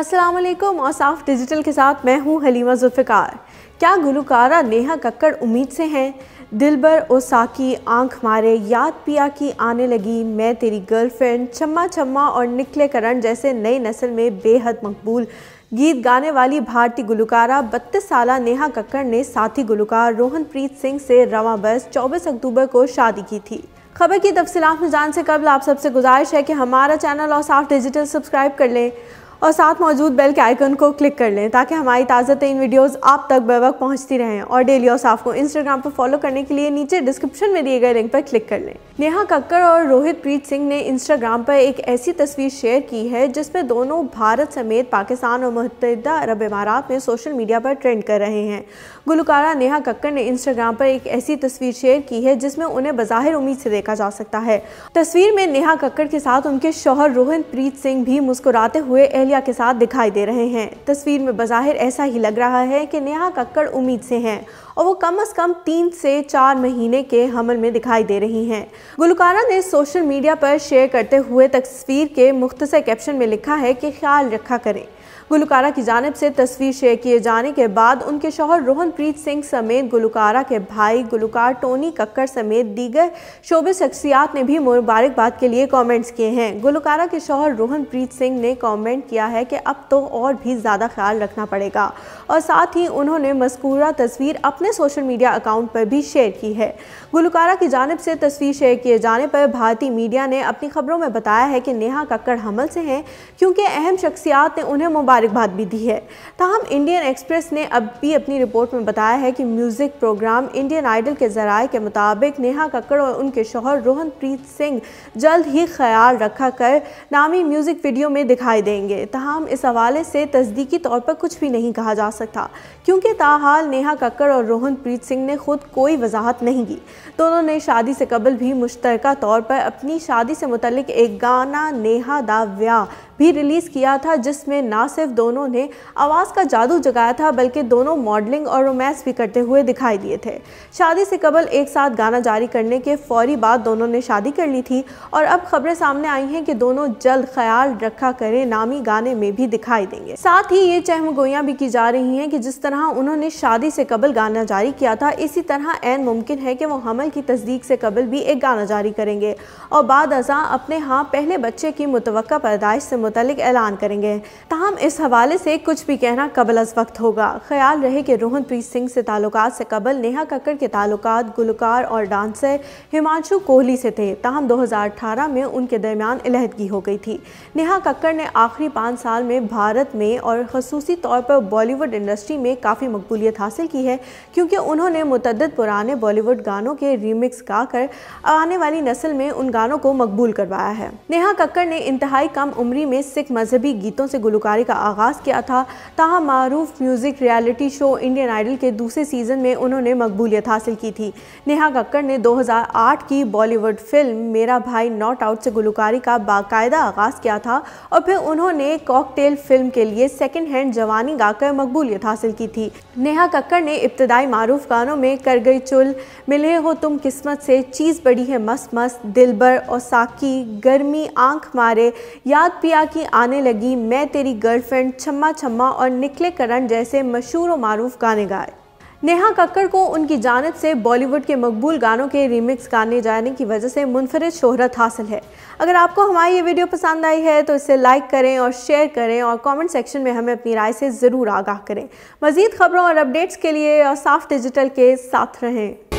अस्सलाम वालेकुम साफ डिजिटल के साथ मैं हूं हलीमा जुल्फ़िकार क्या गुलकारा नेहा कक्कड़ उम्मीद से हैं दिलबर ओ साकी आंख मारे याद पिया की आने लगी मैं तेरी गर्लफ्रेंड चम्मा चम्मा और निकले करण जैसे नई नस्ल में बेहद मकबूल गीत गाने वाली भारतीय गुलकारा बत्तीस साल नेहा कक्कड़ ने साथी गुलकार रोहनप्रीत सिंह से रवा बस चौबीस अक्टूबर को शादी की थी खबर की तफसीत में जान से कबल आप सबसे गुजारिश है कि हमारा चैनल और साफ डिजिटल सब्सक्राइब कर लें और साथ मौजूद बेल के आइकन को क्लिक कर लें ताकि हमारी ताज़ा तरीन वीडियोज़ आप तक बेवक पहुँचती रहें और डेली और साफ को इंस्टाग्राम पर फॉलो करने के लिए नीचे डिस्क्रिप्शन में दिए गए लिंक पर क्लिक कर लें नेहा कक्कर और रोहित प्रीत सिंह ने इंस्टाग्राम पर एक ऐसी तस्वीर शेयर की है जिसमें दोनों भारत समेत पाकिस्तान और मुतदा अरब इमारात में सोशल मीडिया पर ट्रेंड कर रहे हैं गुलकारा नेहा कक्कर ने इंस्टाग्राम पर एक ऐसी तस्वीर शेयर की है जिसमें उन्हें बाहिर उम्मीद से देखा जा सकता है तस्वीर में नेहा कक्कर के साथ उनके शोहर रोहित प्रीत सिंह भी मुस्कुराते हुए आलिया के साथ दिखाई दे रहे हैं तस्वीर में बाहिर ऐसा ही लग रहा है कि नेहा कक्कड़ उम्मीद से हैं और वो कम अज़ कम तीन से चार महीने के हमल में दिखाई दे रही हैं गुलकारा ने सोशल मीडिया पर शेयर करते हुए तस्वीर के मुख्तर कैप्शन में लिखा है कि ख्याल रखा करें गुलकारा की जानब से तस्वीर शेयर किए जाने के बाद उनके शोहर रोहनप्रीत सिंह समेत गुलकारा के भाई गुलकार टोनी कक्कर समेत दीगर शोबे शख्सियात ने भी मुबारकबाद के लिए कमेंट्स किए हैं गुलकारा के शोहर रोहनप्रीत सिंह ने कमेंट किया है कि अब तो और भी ज़्यादा ख्याल रखना पड़ेगा और साथ ही उन्होंने मस्कूरा तस्वीर अपने सोशल मीडिया अकाउंट पर भी शेयर की है गुलकारा की जानब से तस्वीर शेयर किए जाने पर भारतीय मीडिया ने अपनी खबरों में बताया है कि नेहा कक्कड़ हमल से हैं क्योंकि अहम शख्सियात ने उन्हें मुबारक मुबारकबाद भी दी है तहम इंडियन एक्सप्रेस ने अब भी अपनी रिपोर्ट में बताया है कि म्यूज़िक प्रोग्राम इंडियन आइडल के जराए के मुताबिक नेहा कक्कड़ और उनके शोहर रोहनप्रीत सिंह जल्द ही ख्याल रखा कर नामी म्यूज़िक वीडियो में दिखाई देंगे तहम इस हवाले से तस्दीकी तौर पर कुछ भी नहीं कहा जा सकता क्योंकि ताहाल नेहा कक्कड़ और रोहनप्रीत सिंह ने खुद कोई वजाहत नहीं की दोनों ने शादी से कबल भी मुश्तर तौर पर अपनी शादी से मुतलिक एक गाना नेहा दा व्या भी रिलीज़ किया था जिसमें ना सिर्फ सिर्फ दोनों ने आवाज़ का जादू जगाया था बल्कि दोनों मॉडलिंग और रोमांस भी करते हुए दिखाई दिए थे शादी से कबल एक साथ गाना जारी करने के फौरी बाद दोनों ने शादी कर ली थी और अब खबरें सामने आई हैं कि दोनों जल्द ख्याल रखा करें नामी गाने में भी दिखाई देंगे साथ ही ये चहमगोयाँ भी की जा रही हैं कि जिस तरह उन्होंने शादी से कबल गाना जारी किया था इसी तरह एन मुमकिन है कि वो हमल की तस्दीक से कबल भी एक गाना जारी करेंगे और बाद अजा अपने हाँ पहले बच्चे की मुतव पैदाइश से मुतल ऐलान करेंगे तहम इस इस हवाले से कुछ भी कहना कबल अज वक्त होगा ख्याल रहे कि रोहनप्रीत सिंह से ताल्लुक से कबल नेहा कक्कड़ के ताल्लुक गुलकार और डांसर हिमांशु कोहली से थे ताहम 2018 में उनके दरमियान अलहदगी हो गई थी नेहा कक्कड़ ने आखिरी पाँच साल में भारत में और खसूस तौर पर बॉलीवुड इंडस्ट्री में काफ़ी मकबूलियत हासिल की है क्योंकि उन्होंने मतद पुराने बॉलीवुड गानों के रीमिक्स गाकर आने वाली नस्ल में उन गानों को मकबूल करवाया है नेहा कक्कड़ ने इंतहाई कम उम्री में सिख मजहबी गीतों से गुलकारी का आगाज़ किया था Taha Maroof music reality show Indian Idol के दूसरे सीज़न में उन्होंने मकबूलियत हासिल की थी नेहा कक्कड़ ने 2008 की बॉलीवुड फिल्म मेरा भाई नॉट आउट से गुलकारी का बाकायदा आगाज़ किया था और फिर उन्होंने कॉकटेल फिल्म के लिए सेकेंड हैंड जवानी गाकर मकबूलियत हासिल की थी नेहा कक्कड़ ने इब्तदाई मरूफ गानों में कर गई चुल मिले हो तुम किस्मत से चीज़ बड़ी है मस्त मस्त दिलबर और साकी गर्मी आंख मारे याद पिया की आने लगी मैं तेरी गर्ल एलिफेंट छम्मा छम्मा और निकले करण जैसे मशहूर और मरूफ गाने गाए नेहा कक्कड़ को उनकी जानब से बॉलीवुड के मकबूल गानों के रीमिक्स गाने जाने की वजह से मुनफरद शोहरत हासिल है अगर आपको हमारी ये वीडियो पसंद आई है तो इसे लाइक करें और शेयर करें और कमेंट सेक्शन में हमें अपनी राय से ज़रूर आगाह करें मज़ीद खबरों और अपडेट्स के लिए और साफ डिजिटल के साथ रहें